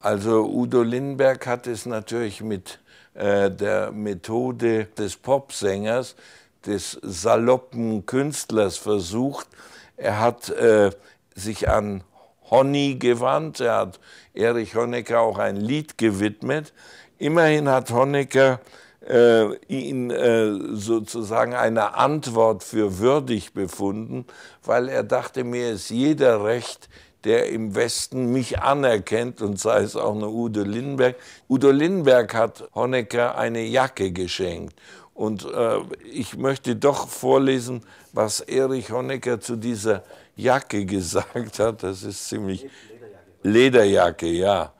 Also Udo Lindenberg hat es natürlich mit äh, der Methode des Popsängers, des saloppen Künstlers versucht. Er hat äh, sich an Honny gewandt, er hat Erich Honecker auch ein Lied gewidmet. Immerhin hat Honecker äh, ihn äh, sozusagen eine Antwort für würdig befunden, weil er dachte, mir ist jeder recht, der im Westen mich anerkennt und sei es auch nur Udo Lindenberg. Udo Lindenberg hat Honecker eine Jacke geschenkt. Und äh, ich möchte doch vorlesen, was Erich Honecker zu dieser Jacke gesagt hat. Das ist ziemlich Lederjacke, Lederjacke ja.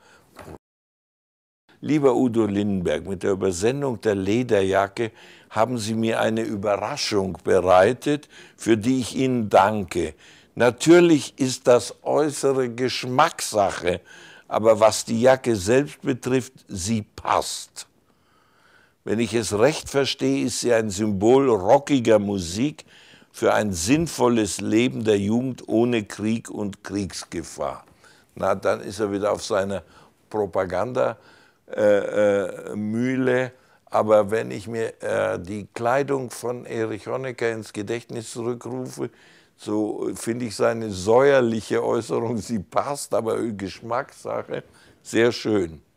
Lieber Udo Lindenberg, mit der Übersendung der Lederjacke haben Sie mir eine Überraschung bereitet, für die ich Ihnen danke. Natürlich ist das äußere Geschmackssache, aber was die Jacke selbst betrifft, sie passt. Wenn ich es recht verstehe, ist sie ein Symbol rockiger Musik für ein sinnvolles Leben der Jugend ohne Krieg und Kriegsgefahr. Na, dann ist er wieder auf seiner Propagandamühle. Äh, äh, aber wenn ich mir äh, die Kleidung von Erich Honecker ins Gedächtnis zurückrufe, so finde ich seine säuerliche Äußerung, sie passt, aber Geschmackssache, sehr schön.